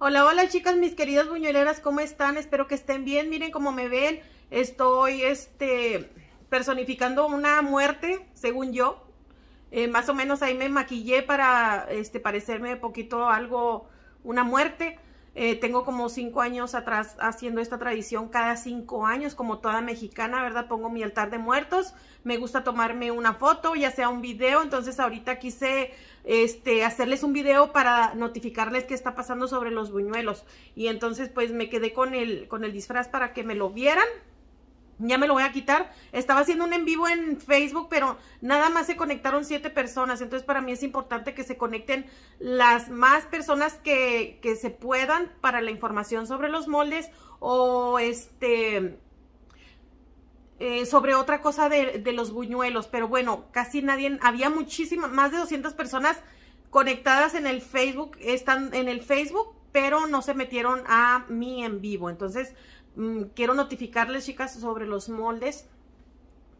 Hola, hola chicas, mis queridas buñoleras, ¿cómo están? Espero que estén bien, miren cómo me ven, estoy este, personificando una muerte, según yo, eh, más o menos ahí me maquillé para este, parecerme poquito algo, una muerte, eh, tengo como cinco años atrás haciendo esta tradición cada cinco años, como toda mexicana, ¿verdad? Pongo mi altar de muertos, me gusta tomarme una foto, ya sea un video, entonces ahorita quise este, hacerles un video para notificarles qué está pasando sobre los buñuelos. Y entonces pues me quedé con el, con el disfraz para que me lo vieran. Ya me lo voy a quitar. Estaba haciendo un en vivo en Facebook, pero nada más se conectaron siete personas. Entonces, para mí es importante que se conecten las más personas que, que se puedan para la información sobre los moldes o este eh, sobre otra cosa de, de, los buñuelos. Pero bueno, casi nadie, había muchísimas, más de 200 personas conectadas en el Facebook, están en el Facebook pero no se metieron a mí en vivo. Entonces, mm, quiero notificarles, chicas, sobre los moldes.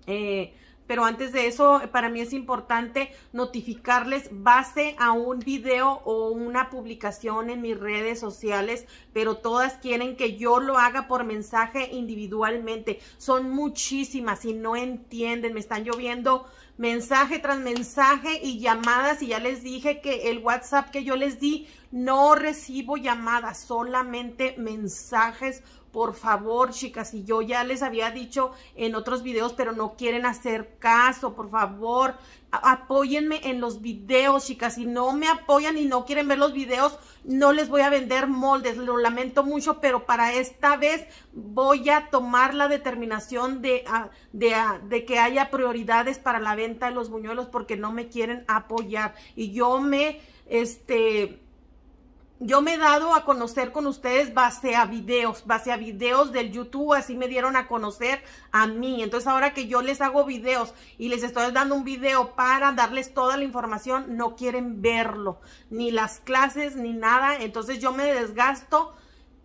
Eh, pero antes de eso, para mí es importante notificarles base a un video o una publicación en mis redes sociales, pero todas quieren que yo lo haga por mensaje individualmente. Son muchísimas y no entienden, me están lloviendo mensaje tras mensaje y llamadas y ya les dije que el WhatsApp que yo les di no recibo llamadas, solamente mensajes por favor, chicas, y yo ya les había dicho en otros videos, pero no quieren hacer caso, por favor, apóyenme en los videos, chicas. Si no me apoyan y no quieren ver los videos, no les voy a vender moldes. Lo lamento mucho, pero para esta vez voy a tomar la determinación de, de que haya prioridades para la venta de los buñuelos porque no me quieren apoyar. Y yo me, este yo me he dado a conocer con ustedes base a videos, base a videos del YouTube, así me dieron a conocer a mí. Entonces ahora que yo les hago videos y les estoy dando un video para darles toda la información, no quieren verlo, ni las clases, ni nada. Entonces yo me desgasto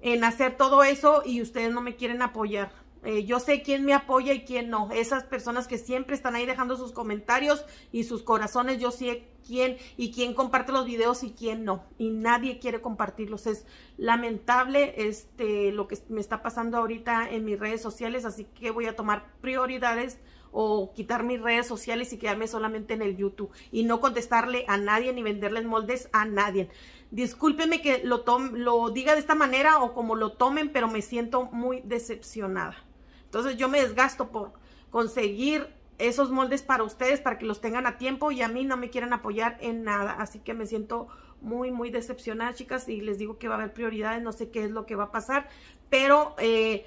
en hacer todo eso y ustedes no me quieren apoyar. Eh, yo sé quién me apoya y quién no. Esas personas que siempre están ahí dejando sus comentarios y sus corazones, yo sé quién y quién comparte los videos y quién no. Y nadie quiere compartirlos. Es lamentable este, lo que me está pasando ahorita en mis redes sociales, así que voy a tomar prioridades o quitar mis redes sociales y quedarme solamente en el YouTube y no contestarle a nadie ni venderles moldes a nadie. Discúlpeme que lo, lo diga de esta manera o como lo tomen, pero me siento muy decepcionada. Entonces yo me desgasto por conseguir esos moldes para ustedes, para que los tengan a tiempo y a mí no me quieren apoyar en nada. Así que me siento muy, muy decepcionada, chicas, y les digo que va a haber prioridades, no sé qué es lo que va a pasar, pero eh,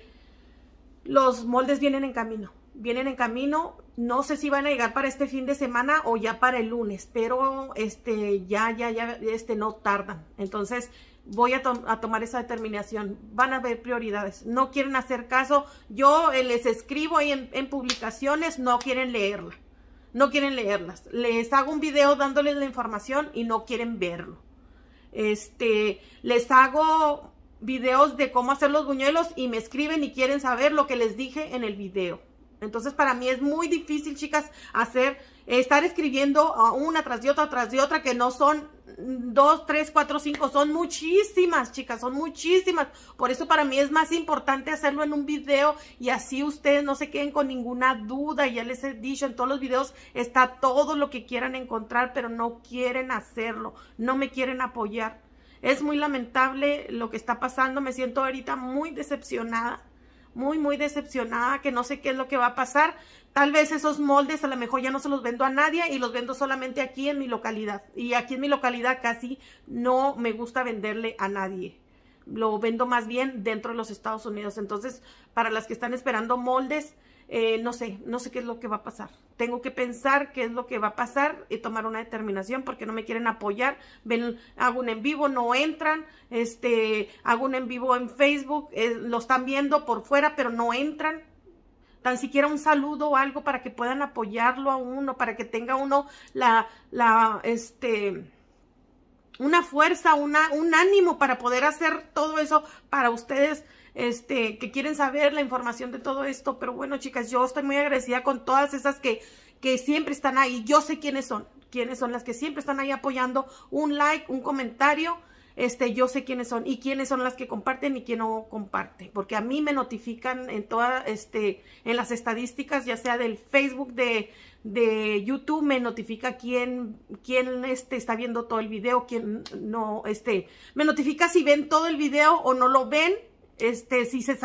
los moldes vienen en camino. Vienen en camino, no sé si van a llegar para este fin de semana o ya para el lunes, pero este ya, ya, ya, este no tardan. Entonces, voy a, tomar esa determinación. Van a ver prioridades. No quieren hacer caso. Yo eh, les escribo ahí en, en, publicaciones, no quieren leerla. No quieren leerlas. Les hago un video dándoles la información y no quieren verlo. Este, les hago videos de cómo hacer los buñuelos y me escriben y quieren saber lo que les dije en el video. Entonces para mí es muy difícil, chicas, hacer, estar escribiendo una tras de otra, tras de otra, que no son dos, tres, cuatro, cinco, son muchísimas, chicas, son muchísimas. Por eso para mí es más importante hacerlo en un video y así ustedes no se queden con ninguna duda. Ya les he dicho, en todos los videos está todo lo que quieran encontrar, pero no quieren hacerlo, no me quieren apoyar. Es muy lamentable lo que está pasando, me siento ahorita muy decepcionada muy, muy decepcionada, que no sé qué es lo que va a pasar. Tal vez esos moldes a lo mejor ya no se los vendo a nadie y los vendo solamente aquí en mi localidad. Y aquí en mi localidad casi no me gusta venderle a nadie. Lo vendo más bien dentro de los Estados Unidos. Entonces, para las que están esperando moldes, eh, no sé, no sé qué es lo que va a pasar. Tengo que pensar qué es lo que va a pasar y tomar una determinación porque no me quieren apoyar. Ven, hago un en vivo, no entran, este, hago un en vivo en Facebook, eh, lo están viendo por fuera, pero no entran tan siquiera un saludo o algo para que puedan apoyarlo a uno, para que tenga uno la, la, este, una fuerza, una, un ánimo para poder hacer todo eso para ustedes este, que quieren saber la información de todo esto. Pero bueno, chicas, yo estoy muy agradecida con todas esas que, que siempre están ahí. Yo sé quiénes son, quiénes son las que siempre están ahí apoyando. Un like, un comentario. Este, yo sé quiénes son y quiénes son las que comparten y quién no comparte, porque a mí me notifican en todas, este, en las estadísticas, ya sea del Facebook, de, de YouTube, me notifica quién, quién, este, está viendo todo el video, quién no, este, me notifica si ven todo el video o no lo ven, este, si se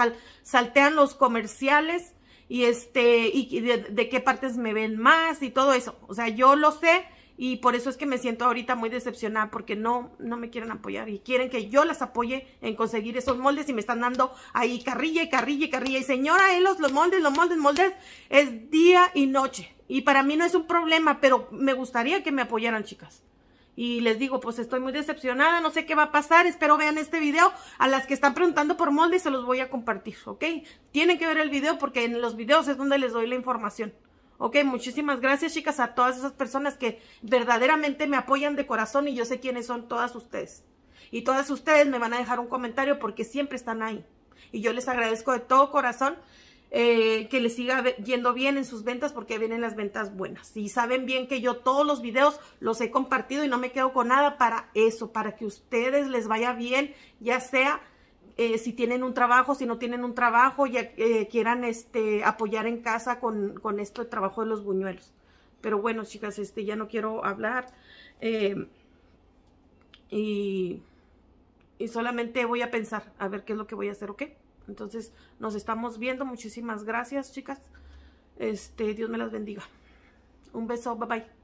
saltean los comerciales y este, y de, qué partes me ven más y todo eso. O sea, yo lo sé y por eso es que me siento ahorita muy decepcionada porque no, no me quieren apoyar y quieren que yo las apoye en conseguir esos moldes y me están dando ahí carrilla y carrilla y carrilla y señora los moldes, los moldes, moldes es día y noche y para mí no es un problema pero me gustaría que me apoyaran chicas y les digo, pues estoy muy decepcionada, no sé qué va a pasar, espero vean este video. A las que están preguntando por molde se los voy a compartir, ¿ok? Tienen que ver el video porque en los videos es donde les doy la información. Ok, muchísimas gracias chicas a todas esas personas que verdaderamente me apoyan de corazón y yo sé quiénes son todas ustedes. Y todas ustedes me van a dejar un comentario porque siempre están ahí. Y yo les agradezco de todo corazón eh, que les siga yendo bien en sus ventas porque vienen las ventas buenas. Y saben bien que yo todos los videos los he compartido y no me quedo con nada para eso, para que ustedes les vaya bien, ya sea eh, si tienen un trabajo, si no tienen un trabajo, ya eh, quieran este, apoyar en casa con, con, esto el trabajo de los buñuelos. Pero bueno, chicas, este, ya no quiero hablar. y, y solamente voy a pensar a ver qué es lo que voy a hacer, ¿ok? Entonces, nos estamos viendo. Muchísimas gracias, chicas. Este, Dios me las bendiga. Un beso, bye bye.